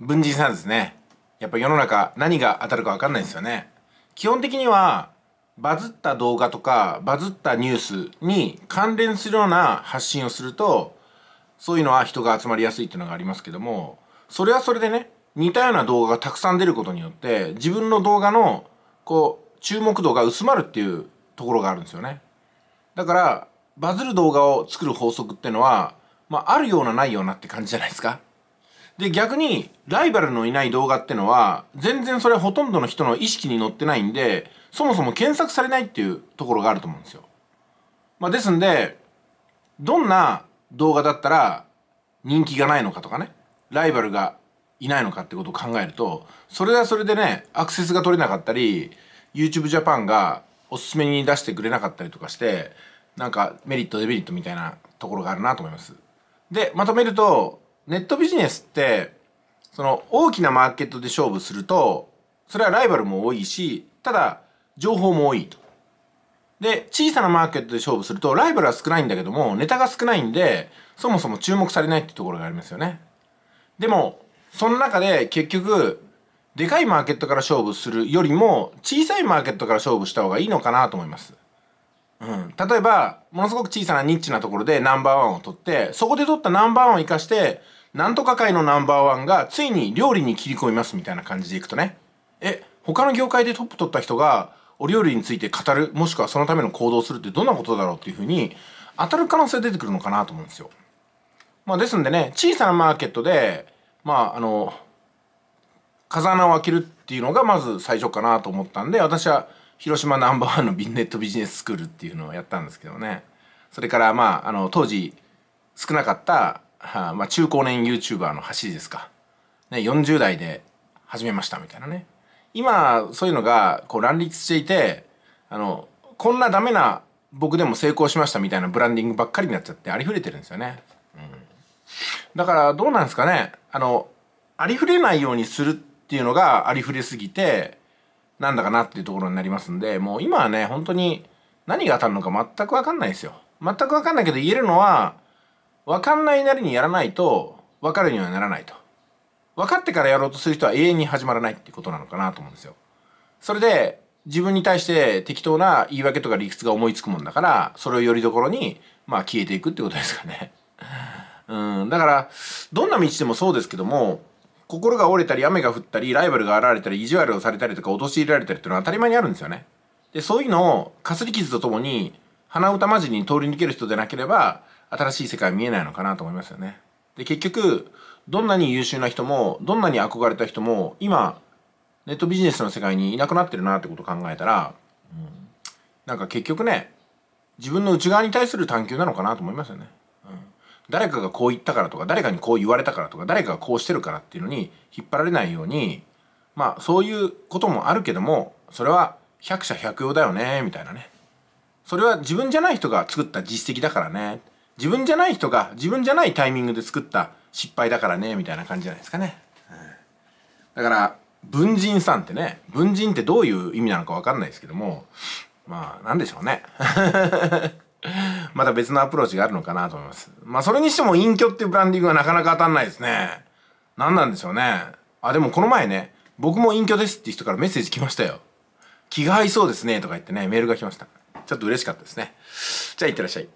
文人さんですねやっぱ世の中何が当たるかわかんないですよね基本的にはバズった動画とかバズったニュースに関連するような発信をするとそういうのは人が集まりやすいっていうのがありますけどもそれはそれでね似たような動画がたくさん出ることによって自分の動画のこう注目度が薄まるっていうところがあるんですよねだからバズる動画を作る法則っていうのは、まあ、あるようなないようなって感じじゃないですかで、逆に、ライバルのいない動画ってのは、全然それほとんどの人の意識に乗ってないんで、そもそも検索されないっていうところがあると思うんですよ。まあ、ですんで、どんな動画だったら人気がないのかとかね、ライバルがいないのかってことを考えると、それはそれでね、アクセスが取れなかったり、YouTube Japan がおすすめに出してくれなかったりとかして、なんかメリットデメリットみたいなところがあるなと思います。で、まとめると、ネットビジネスってその大きなマーケットで勝負するとそれはライバルも多いしただ情報も多いと。で小さなマーケットで勝負するとライバルは少ないんだけどもネタが少ないんでそもそも注目されないってところがありますよね。でもその中で結局でかいマーケットから勝負するよりも小さいマーケットから勝負した方がいいのかなと思います。うん、例えばものすごく小さなニッチなところでナンバーワンを取ってそこで取ったナンバーワンを生かしてなんとか界のナンバーワンがついに料理に切り込みますみたいな感じでいくとね。え、他の業界でトップ取った人がお料理について語る、もしくはそのための行動をするってどんなことだろうっていうふうに当たる可能性出てくるのかなと思うんですよ。まあですんでね、小さなマーケットで、まああの、風穴を開けるっていうのがまず最初かなと思ったんで、私は広島ナンバーワンのビンネットビジネススクールっていうのをやったんですけどね。それからまあ、あの、当時少なかったはあ、まあ、中高年 YouTuber の走りですか、ね、40代で始めましたみたいなね今そういうのがこう乱立していてあのこんなダメな僕でも成功しましたみたいなブランディングばっかりになっちゃってありふれてるんですよね、うん、だからどうなんですかねあのありふれないようにするっていうのがありふれすぎてなんだかなっていうところになりますんでもう今はね本当に何が当たるのか全く分かんないですよ全く分かんないけど言えるのは分かんないなりにやらないと分かるにはならないと分かってからやろうとする人は永遠に始まらないってことなのかなと思うんですよそれで自分に対して適当な言い訳とか理屈が思いつくもんだからそれをよりどころにまあ消えていくってことですかね うんだからどんな道でもそうですけども心が折れたり雨が降ったりライバルが現れたり意地悪をされたりとか陥れられたりっていうのは当たり前にあるんですよねでそういうのをかすり傷とともに鼻歌まじりに通り抜ける人でなければ新しい世界見えないのかなと思いますよね。で結局どんなに優秀な人もどんなに憧れた人も今ネットビジネスの世界にいなくなってるなってことを考えたら、うん、なんか結局ね自分の内側に対する探求なのかなと思いますよね。誰かがこう言ったからとか誰かにこう言われたからとか誰かがこうしてるからっていうのに引っ張られないようにまあそういうこともあるけどもそれは百者百用だよねみたいなねそれは自分じゃない人が作った実績だからね自分じゃない人が自分じゃないタイミングで作った失敗だからねみたいな感じじゃないですかね、うん、だから文人さんってね文人ってどういう意味なのか分かんないですけどもまあなんでしょうね また別のアプローチがあるのかなと思いますまあそれにしても隠居っていうブランディングはなかなか当たんないですね何なんでしょうねあでもこの前ね僕も隠居ですって人からメッセージ来ましたよ気が合いそうですねとか言ってねメールが来ましたちょっと嬉しかったですねじゃあいってらっしゃい